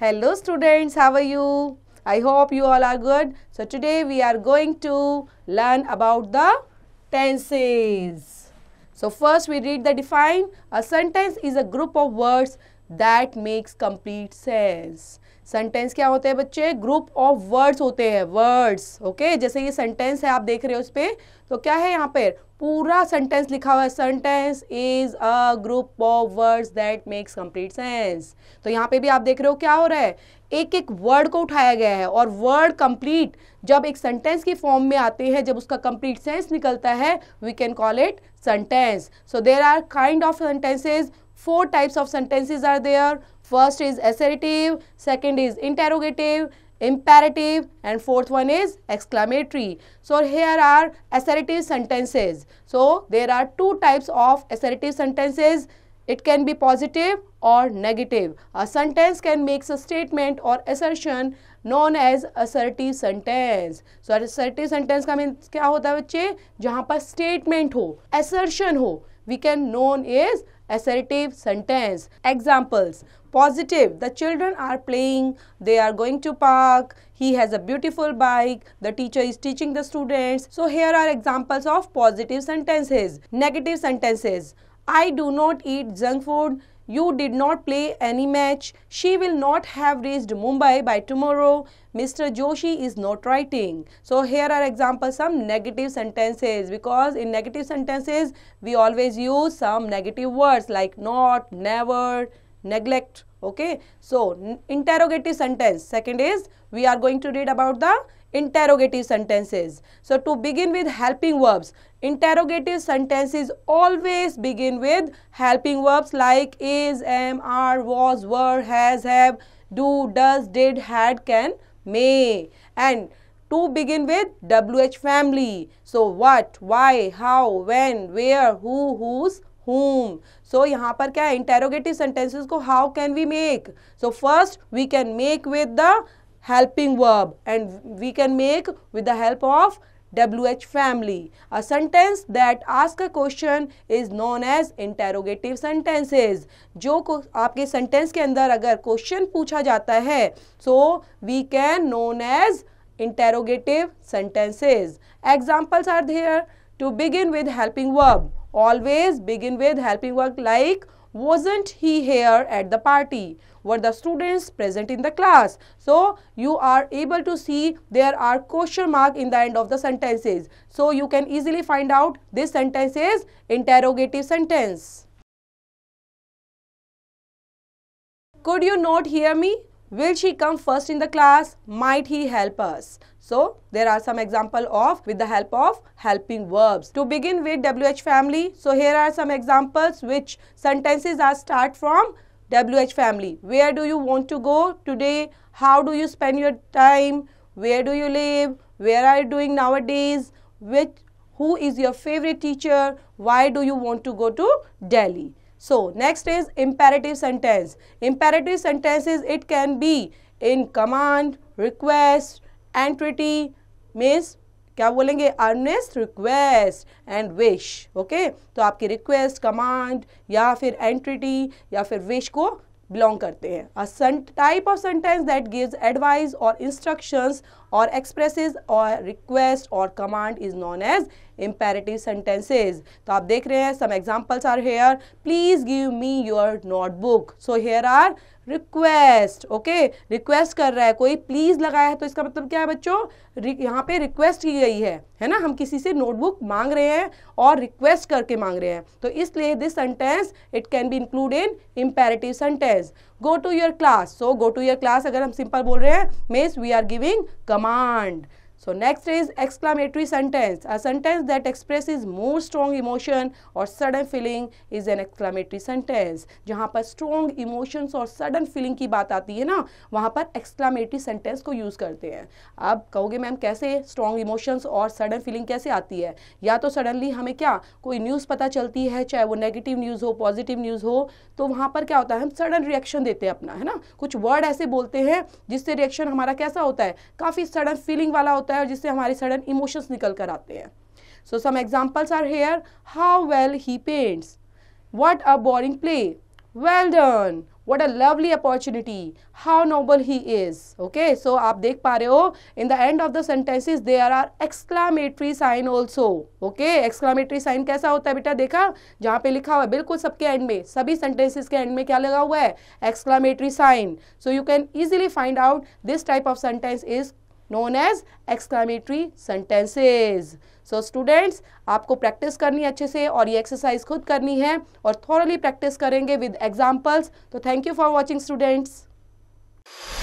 Hello students, how are you? I hope you all are good. So today we are going to learn about the tenses. So first we read the define. A sentence is a group of words that makes complete sense. Sentence क्या होते हैं बच्चे group of words होते हैं words okay जैसे ये sentence है आप देख रहे हो उस पर तो क्या है यहाँ पर पूरा सेंटेंस लिखा हुआ है sentence is a group of words that makes complete sense तो यहाँ पे भी आप देख रहे हो क्या हो रहा है एक एक वर्ड को उठाया गया है और वर्ड कंप्लीट जब एक सेंटेंस की फॉर्म में आते हैं जब उसका कंप्लीट सेंस निकलता है we can call it sentence so there are kind of sentences four types of sentences are there. First is assertive, second is interrogative, imperative and fourth one is exclamatory. So here are assertive sentences. So there are two types of assertive sentences. It can be positive or negative. A sentence can make a statement or assertion known as assertive sentence. So assertive sentence का mean क्या जहाँ पर statement हो assertion हो we can known as assertive sentence. Examples positive the children are playing they are going to park he has a beautiful bike the teacher is teaching the students so here are examples of positive sentences negative sentences i do not eat junk food you did not play any match. She will not have reached Mumbai by tomorrow. Mr. Joshi is not writing. So here are examples some negative sentences because in negative sentences we always use some negative words like not, never, neglect. Okay. So interrogative sentence. Second is we are going to read about the interrogative sentences. So, to begin with helping verbs, interrogative sentences always begin with helping verbs like is, am, are, was, were, has, have, do, does, did, had, can, may. And to begin with WH family. So, what, why, how, when, where, who, whose, whom. So यहाँ पर interrogative sentences को how can we make? So first we can make with the helping verb and we can make with the help of WH family. A sentence that ask a question is known as interrogative sentences. जो आपके sentence के अंदर अगर question पूछा जाता है so we can known as interrogative sentences. Examples are there to begin with helping verb. Always begin with helping verb like wasn't he here at the party? Were the students present in the class? So, you are able to see there are question mark in the end of the sentences. So, you can easily find out this sentence is interrogative sentence. Could you not hear me? Will she come first in the class? Might he help us? So, there are some example of with the help of helping verbs. To begin with WH family, so here are some examples which sentences are start from WH family. Where do you want to go today? How do you spend your time? Where do you live? Where are you doing nowadays? Which, who is your favorite teacher? Why do you want to go to Delhi? So, next is imperative sentence. Imperative sentences, it can be in command, request, entreaty means क्या बोलेंगे earnest request and wish okay तो आपकी request command या फिर एंट्रिटी या फिर wish को belong करते हैं type of sentence that gives advice और इंस्ट्रक्शंस और एक्सप्रेसेस और रिक्वेस्ट और command is known as imperative sentences तो आप देख रहे हैं some examples are here please give me your notebook so here are request okay request कर रहा है कोई प्लीज लगाया है तो इसका मतलब क्या है बच्चों यहाँ पे रिक्वेस्ट की गई है है ना हम किसी से नोटबुक मांग रहे हैं और रिक्वेस्ट करके मांग रहे हैं तो इसलिए this sentence it can be include in imperative sentence go to your class so go to your class अगर हम सिंपल बोल रहे हैं means we are giving command So next is exclamatory sentence. A sentence that expresses more strong emotion or sudden feeling is an exclamatory sentence. jahan par strong emotions or sudden feeling ki baat aati hai na wahan par exclamatory sentence ko use karte hain ab kahoge ma'am kaise strong emotions or sudden feeling kaise aati hai ya to suddenly hame kya koi news pata chalti hai chahe wo negative news ho positive news ho to wahan par kya hota hai hum sudden reaction dete hain apna hai na kuch word aise bolte hain jisse reaction hamara kaisa hota hai kafi sudden feeling wala होता होता है जिससे हमारे sudden emotions निकल कर आते हैं so some examples are here how well he paints what a boring play well done what a lovely opportunity how noble he is okay so आप देख पा रहे हो in the end of the sentences there are exclamatory sign also okay exclamatory sign कैसा होता है बेटा देखा जहाँ पे लिखा हुआ है बिल्कुल सबके एंड में सभी सेंटेंसेज के एंड में क्या लगा हुआ है exclamatory sign so you can easily find out this type of sentence is known as exclamatory sentences so students आपको प्रैक्टिस करनी है अच्छे से और ये एक्सरसाइज खुद करनी है और थोरली प्रैक्टिस करेंगे विद एग्जाम्पल्स तो thank you for watching students